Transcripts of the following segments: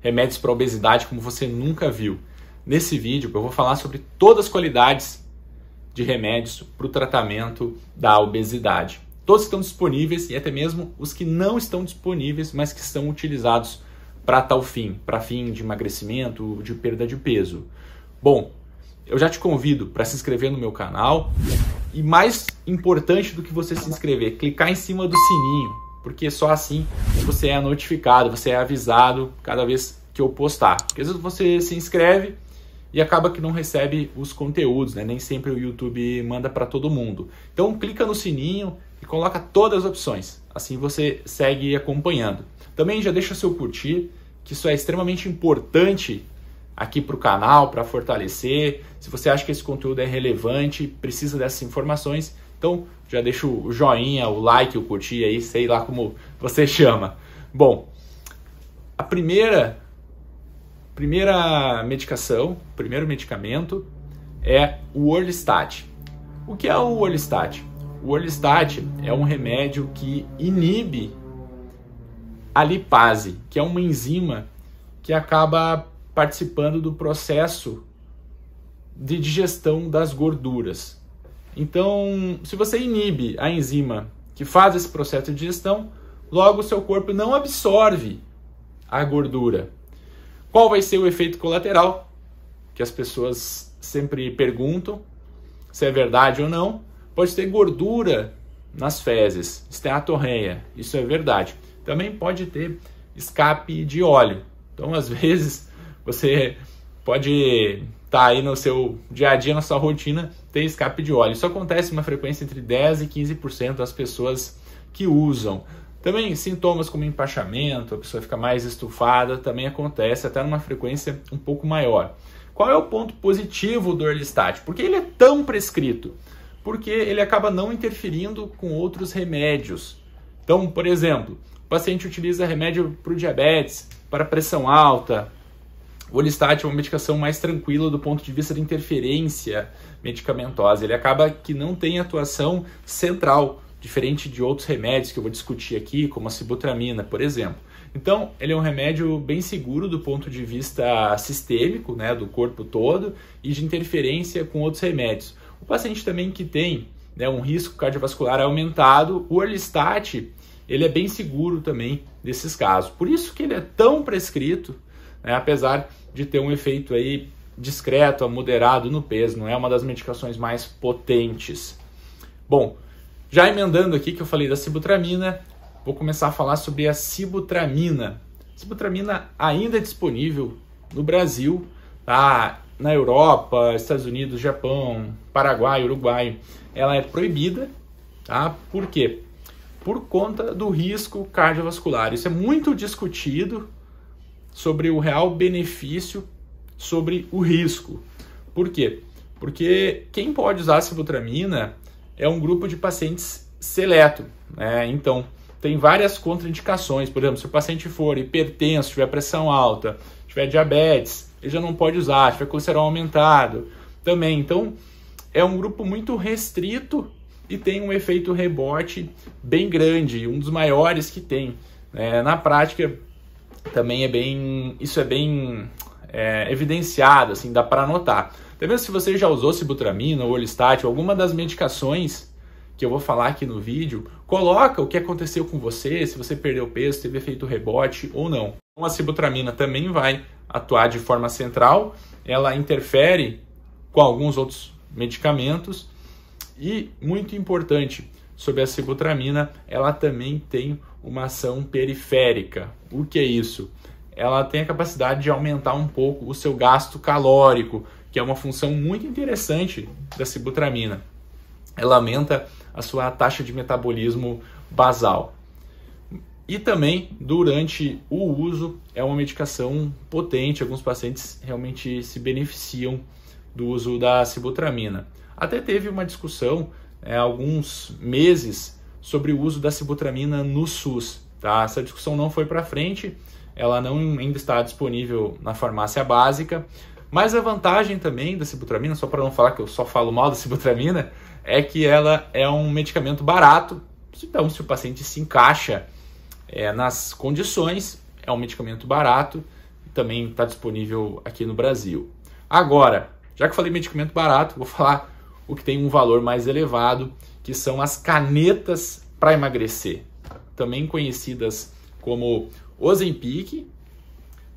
remédios para obesidade como você nunca viu. Nesse vídeo eu vou falar sobre todas as qualidades de remédios para o tratamento da obesidade. Todos estão disponíveis e até mesmo os que não estão disponíveis, mas que são utilizados para tal fim, para fim de emagrecimento, de perda de peso. Bom, eu já te convido para se inscrever no meu canal e mais importante do que você se inscrever, clicar em cima do sininho porque só assim você é notificado, você é avisado cada vez que eu postar. Porque às vezes você se inscreve e acaba que não recebe os conteúdos, né? Nem sempre o YouTube manda para todo mundo. Então clica no sininho e coloca todas as opções. Assim você segue acompanhando. Também já deixa seu curtir, que isso é extremamente importante aqui para o canal, para fortalecer. Se você acha que esse conteúdo é relevante, precisa dessas informações, então já deixa o joinha, o like, o curtir aí, sei lá como você chama. Bom, a primeira primeira medicação, primeiro medicamento é o Orlistat. O que é o Orlistat? O Orlistat é um remédio que inibe a lipase, que é uma enzima que acaba participando do processo de digestão das gorduras. Então, se você inibe a enzima que faz esse processo de digestão, logo o seu corpo não absorve a gordura. Qual vai ser o efeito colateral? Que as pessoas sempre perguntam se é verdade ou não. Pode ter gordura nas fezes, esteatorreia, isso é verdade. Também pode ter escape de óleo. Então, às vezes, você pode tá aí no seu dia a dia, na sua rotina, ter escape de óleo. Isso acontece uma frequência entre 10 e 15% das pessoas que usam. Também sintomas como empachamento, a pessoa fica mais estufada, também acontece até numa frequência um pouco maior. Qual é o ponto positivo do Orlistat? Por que ele é tão prescrito? Porque ele acaba não interferindo com outros remédios. Então, por exemplo, o paciente utiliza remédio para o diabetes, para pressão alta, o Olistat é uma medicação mais tranquila do ponto de vista da interferência medicamentosa. Ele acaba que não tem atuação central, diferente de outros remédios que eu vou discutir aqui, como a sibutramina, por exemplo. Então, ele é um remédio bem seguro do ponto de vista sistêmico, né, do corpo todo, e de interferência com outros remédios. O paciente também que tem né, um risco cardiovascular aumentado, o Orlistat, ele é bem seguro também nesses casos. Por isso que ele é tão prescrito, né? apesar de ter um efeito aí discreto a moderado no peso, não é uma das medicações mais potentes. Bom, já emendando aqui que eu falei da sibutramina, vou começar a falar sobre a sibutramina. A sibutramina ainda é disponível no Brasil, tá? na Europa, Estados Unidos, Japão, Paraguai, Uruguai. Ela é proibida, tá? Por quê? Por conta do risco cardiovascular. Isso é muito discutido, sobre o real benefício, sobre o risco. Por quê? Porque quem pode usar sibutramina é um grupo de pacientes seleto. Né? Então, tem várias contraindicações. Por exemplo, se o paciente for hipertenso, tiver pressão alta, tiver diabetes, ele já não pode usar, tiver colesterol aumentado também. Então, é um grupo muito restrito e tem um efeito rebote bem grande, um dos maiores que tem. Né? na prática, também é bem. Isso é bem é, evidenciado, assim, dá para notar. Até mesmo se você já usou cibutramina ou olistat, alguma das medicações que eu vou falar aqui no vídeo, coloca o que aconteceu com você, se você perdeu peso, teve efeito rebote ou não. Então, a cibutramina também vai atuar de forma central, ela interfere com alguns outros medicamentos e, muito importante, sobre a cibutramina ela também tem uma ação periférica. O que é isso? Ela tem a capacidade de aumentar um pouco o seu gasto calórico, que é uma função muito interessante da sibutramina. Ela aumenta a sua taxa de metabolismo basal. E também, durante o uso, é uma medicação potente. Alguns pacientes realmente se beneficiam do uso da sibutramina. Até teve uma discussão é, alguns meses sobre o uso da sibutramina no SUS. Tá? Essa discussão não foi para frente, ela não ainda está disponível na farmácia básica. Mas a vantagem também da sibutramina, só para não falar que eu só falo mal da sibutramina, é que ela é um medicamento barato. Então, se o paciente se encaixa é, nas condições, é um medicamento barato. e Também está disponível aqui no Brasil. Agora, já que eu falei medicamento barato, vou falar o que tem um valor mais elevado, que são as canetas para emagrecer, também conhecidas como Ozempic,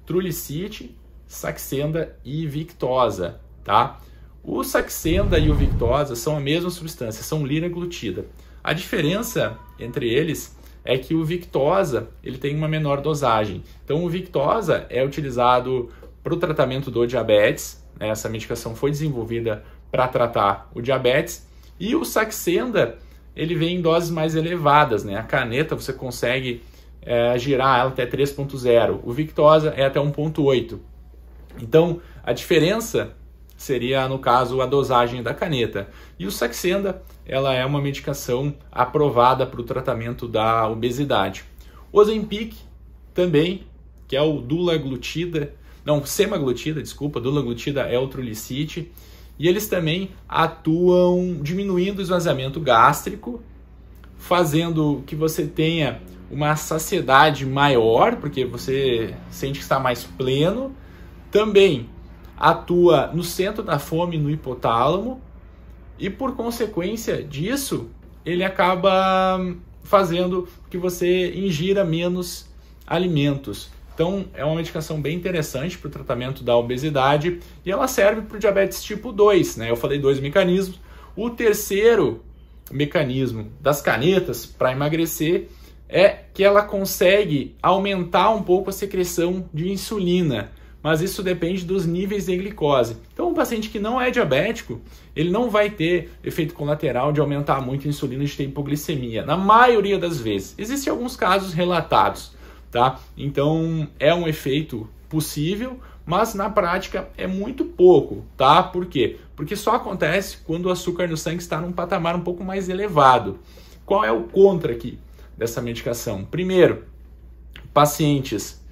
Trulicite, Saxenda e Victosa, tá? O Saxenda e o Victosa são a mesma substância, são liraglutida. A diferença entre eles é que o Victosa ele tem uma menor dosagem. Então o Victosa é utilizado para o tratamento do diabetes. Né? Essa medicação foi desenvolvida para tratar o diabetes. E o Saxenda, ele vem em doses mais elevadas, né? A caneta você consegue é, girar ela até 3.0, o Victosa é até 1.8. Então, a diferença seria, no caso, a dosagem da caneta. E o Saxenda, ela é uma medicação aprovada para o tratamento da obesidade. O Zempic também, que é o dulaglutida, não, semaglutida, desculpa, dulaglutida é o trulicite, e eles também atuam diminuindo o esvaziamento gástrico, fazendo que você tenha uma saciedade maior, porque você sente que está mais pleno. Também atua no centro da fome, no hipotálamo, e por consequência disso, ele acaba fazendo que você ingira menos alimentos. Então, é uma medicação bem interessante para o tratamento da obesidade e ela serve para o diabetes tipo 2, né? Eu falei dois mecanismos. O terceiro mecanismo das canetas para emagrecer é que ela consegue aumentar um pouco a secreção de insulina, mas isso depende dos níveis de glicose. Então, um paciente que não é diabético, ele não vai ter efeito colateral de aumentar muito a insulina e de ter hipoglicemia, na maioria das vezes. Existem alguns casos relatados tá? Então é um efeito possível, mas na prática é muito pouco, tá? Por quê? Porque só acontece quando o açúcar no sangue está num patamar um pouco mais elevado. Qual é o contra aqui dessa medicação? Primeiro, pacientes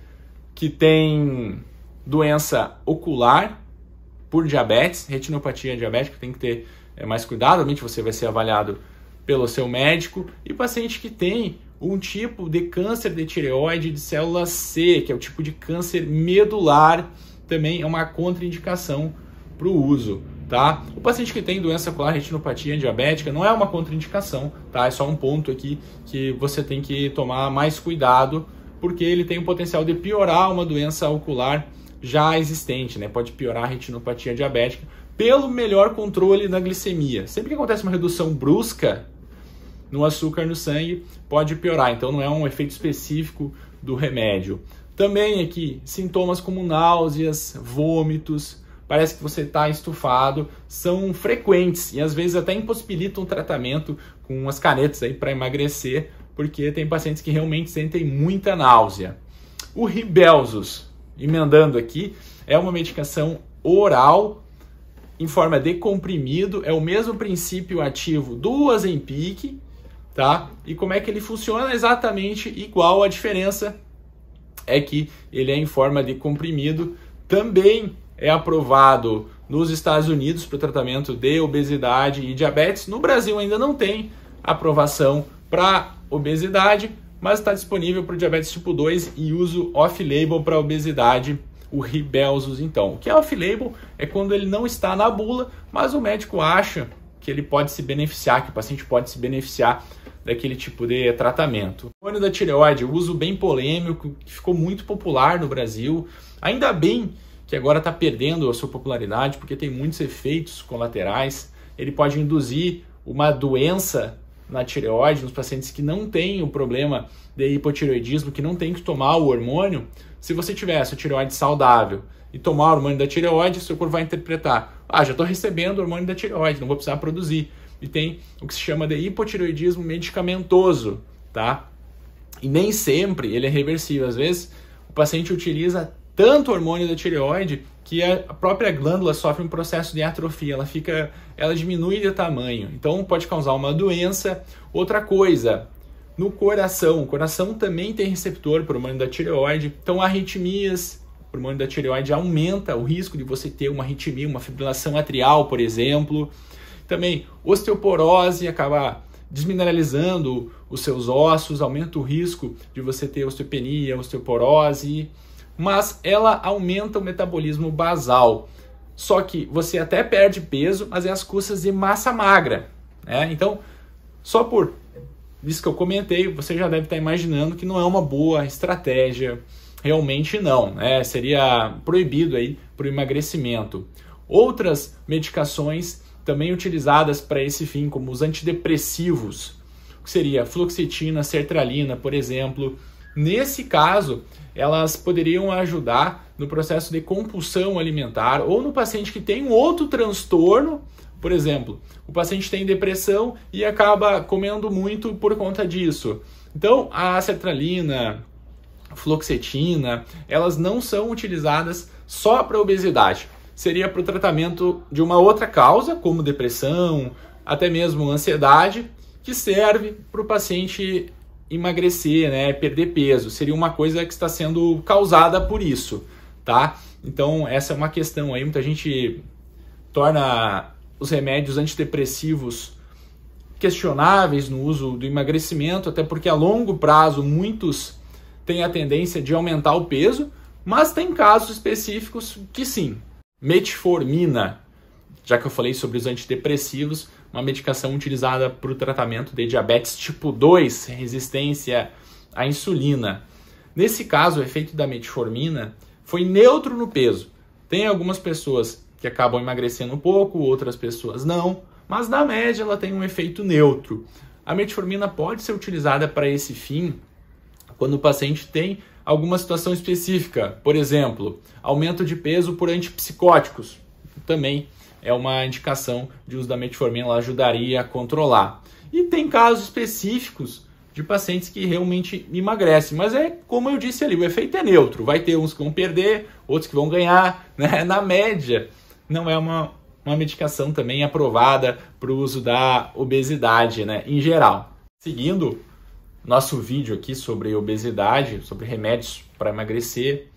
que têm doença ocular por diabetes, retinopatia diabética, tem que ter é, mais cuidado, obviamente você vai ser avaliado pelo seu médico e paciente que tem um tipo de câncer de tireoide de célula C, que é o tipo de câncer medular, também é uma contraindicação para o uso. Tá? O paciente que tem doença ocular retinopatia diabética não é uma contraindicação, tá? É só um ponto aqui que você tem que tomar mais cuidado, porque ele tem o potencial de piorar uma doença ocular já existente, né? Pode piorar a retinopatia diabética pelo melhor controle da glicemia. Sempre que acontece uma redução brusca no açúcar no sangue pode piorar. Então não é um efeito específico do remédio. Também aqui, sintomas como náuseas, vômitos, parece que você está estufado, são frequentes e às vezes até impossibilitam o tratamento com as canetas aí para emagrecer, porque tem pacientes que realmente sentem muita náusea. O Ribelsus, emendando aqui, é uma medicação oral em forma de comprimido, é o mesmo princípio ativo do Ozempic, tá? E como é que ele funciona? Exatamente igual, a diferença é que ele é em forma de comprimido, também é aprovado nos Estados Unidos para o tratamento de obesidade e diabetes. No Brasil ainda não tem aprovação para obesidade, mas está disponível para o diabetes tipo 2 e uso off-label para obesidade, o Ribelsus então. O que é off-label? É quando ele não está na bula, mas o médico acha que ele pode se beneficiar, que o paciente pode se beneficiar daquele tipo de tratamento. O hormônio da tireoide, uso bem polêmico, que ficou muito popular no Brasil. Ainda bem que agora está perdendo a sua popularidade, porque tem muitos efeitos colaterais. Ele pode induzir uma doença na tireoide, nos pacientes que não têm o problema de hipotireoidismo, que não tem que tomar o hormônio, se você tivesse a tireoide saudável e tomar o hormônio da tireoide, seu corpo vai interpretar: ah, já estou recebendo o hormônio da tireoide, não vou precisar produzir. E tem o que se chama de hipotireoidismo medicamentoso, tá? E nem sempre ele é reversível. Às vezes, o paciente utiliza tanto hormônio da tireoide que a própria glândula sofre um processo de atrofia, ela fica, ela diminui de tamanho. Então pode causar uma doença. Outra coisa, no coração, o coração também tem receptor para o hormônio da tireoide. Então arritmias, o hormônio da tireoide aumenta o risco de você ter uma arritmia, uma fibrilação atrial, por exemplo. Também osteoporose acaba desmineralizando os seus ossos, aumenta o risco de você ter osteopenia, osteoporose mas ela aumenta o metabolismo basal. Só que você até perde peso, mas é às custas de massa magra. Né? Então, só por isso que eu comentei, você já deve estar imaginando que não é uma boa estratégia. Realmente não, né? seria proibido aí para o emagrecimento. Outras medicações também utilizadas para esse fim, como os antidepressivos, que seria fluoxetina, sertralina, por exemplo, Nesse caso, elas poderiam ajudar no processo de compulsão alimentar ou no paciente que tem um outro transtorno. Por exemplo, o paciente tem depressão e acaba comendo muito por conta disso. Então, a sertralina, fluoxetina, elas não são utilizadas só para obesidade. Seria para o tratamento de uma outra causa, como depressão, até mesmo ansiedade, que serve para o paciente emagrecer, né, perder peso, seria uma coisa que está sendo causada por isso, tá? Então, essa é uma questão aí, muita gente torna os remédios antidepressivos questionáveis no uso do emagrecimento, até porque a longo prazo muitos têm a tendência de aumentar o peso, mas tem casos específicos que sim. Metformina, já que eu falei sobre os antidepressivos, uma medicação utilizada para o tratamento de diabetes tipo 2, resistência à insulina. Nesse caso, o efeito da metformina foi neutro no peso. Tem algumas pessoas que acabam emagrecendo um pouco, outras pessoas não, mas na média ela tem um efeito neutro. A metformina pode ser utilizada para esse fim quando o paciente tem alguma situação específica, por exemplo, aumento de peso por antipsicóticos, também é uma indicação de uso da metformina, ela ajudaria a controlar. E tem casos específicos de pacientes que realmente emagrecem, mas é como eu disse ali, o efeito é neutro, vai ter uns que vão perder, outros que vão ganhar, né? na média, não é uma, uma medicação também aprovada para o uso da obesidade né? em geral. Seguindo nosso vídeo aqui sobre obesidade, sobre remédios para emagrecer,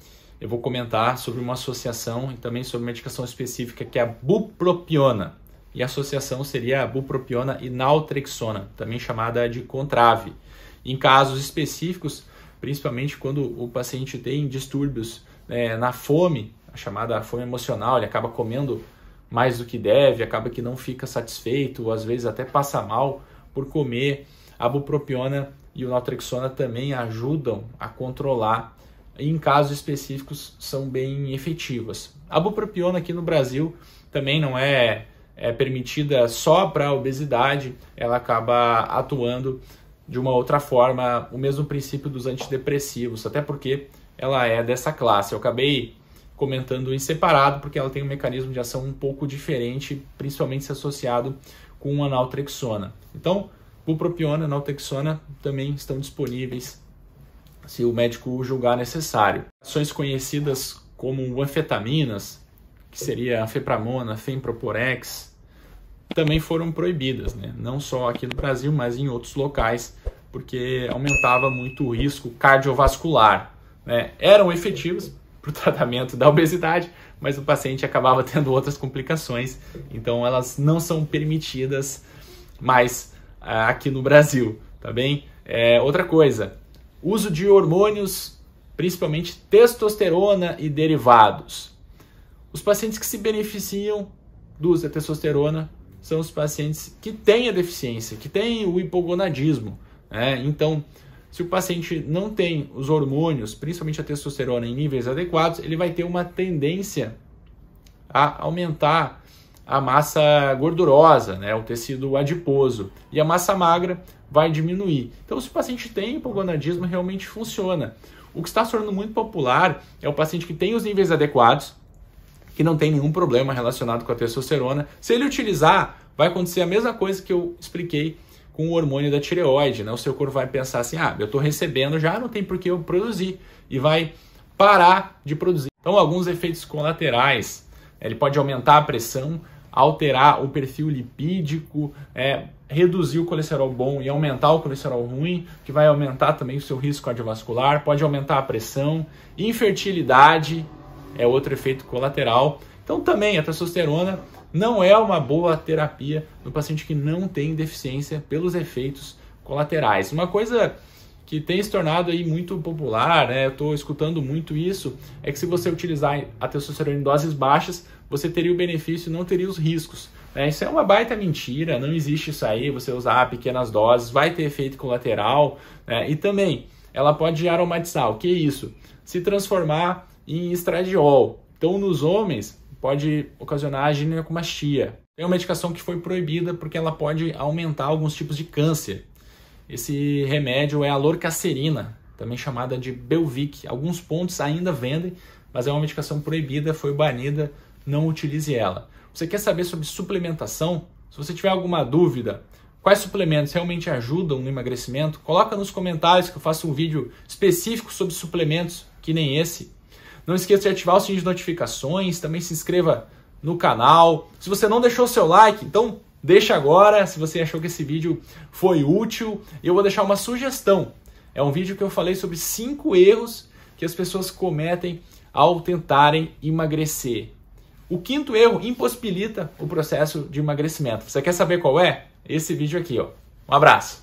eu vou comentar sobre uma associação e também sobre uma medicação específica que é a bupropiona. E a associação seria a bupropiona e naltrexona, também chamada de contrave. Em casos específicos, principalmente quando o paciente tem distúrbios né, na fome, a chamada fome emocional, ele acaba comendo mais do que deve, acaba que não fica satisfeito, ou às vezes até passa mal por comer. A bupropiona e o naltrexona também ajudam a controlar em casos específicos são bem efetivas. A bupropiona aqui no Brasil também não é, é permitida só para obesidade, ela acaba atuando de uma outra forma o mesmo princípio dos antidepressivos, até porque ela é dessa classe. Eu acabei comentando em separado porque ela tem um mecanismo de ação um pouco diferente, principalmente se associado com analtrexona. Então, bupropiona e naltrexona também estão disponíveis se o médico julgar necessário. Ações conhecidas como anfetaminas, que seria fepramona, fenproporex, também foram proibidas, né? não só aqui no Brasil, mas em outros locais, porque aumentava muito o risco cardiovascular. Né? Eram efetivos para o tratamento da obesidade, mas o paciente acabava tendo outras complicações, então elas não são permitidas mais ah, aqui no Brasil, tá bem? É, outra coisa, uso de hormônios, principalmente testosterona e derivados. Os pacientes que se beneficiam do uso da testosterona são os pacientes que têm a deficiência, que têm o hipogonadismo. Né? Então, se o paciente não tem os hormônios, principalmente a testosterona, em níveis adequados, ele vai ter uma tendência a aumentar a massa gordurosa, né, o tecido adiposo, e a massa magra vai diminuir. Então, se o paciente tem hipogonadismo, realmente funciona. O que está se tornando muito popular é o paciente que tem os níveis adequados, que não tem nenhum problema relacionado com a testosterona. Se ele utilizar, vai acontecer a mesma coisa que eu expliquei com o hormônio da tireoide, né? O seu corpo vai pensar assim: ah, eu estou recebendo já, não tem por que eu produzir, e vai parar de produzir. Então, alguns efeitos colaterais. Ele pode aumentar a pressão, alterar o perfil lipídico, é, reduzir o colesterol bom e aumentar o colesterol ruim, que vai aumentar também o seu risco cardiovascular, pode aumentar a pressão, infertilidade é outro efeito colateral. Então também a testosterona não é uma boa terapia no paciente que não tem deficiência pelos efeitos colaterais. Uma coisa que tem se tornado aí muito popular, né? Eu estou escutando muito isso, é que se você utilizar a testosterona em doses baixas, você teria o benefício e não teria os riscos. Né? Isso é uma baita mentira, não existe isso aí. Você usar pequenas doses vai ter efeito colateral. Né? E também, ela pode aromatizar. O que é isso? Se transformar em estradiol. Então, nos homens, pode ocasionar a ginecomastia. É uma medicação que foi proibida porque ela pode aumentar alguns tipos de câncer. Esse remédio é a lorcacerina, também chamada de Belvic. Alguns pontos ainda vendem, mas é uma medicação proibida, foi banida não utilize ela. Você quer saber sobre suplementação? Se você tiver alguma dúvida, quais suplementos realmente ajudam no emagrecimento, coloca nos comentários que eu faço um vídeo específico sobre suplementos, que nem esse. Não esqueça de ativar o sininho de notificações, também se inscreva no canal. Se você não deixou seu like, então deixa agora, se você achou que esse vídeo foi útil. Eu vou deixar uma sugestão. É um vídeo que eu falei sobre cinco erros que as pessoas cometem ao tentarem emagrecer. O quinto erro impossibilita o processo de emagrecimento. Você quer saber qual é? Esse vídeo aqui, ó. Um abraço.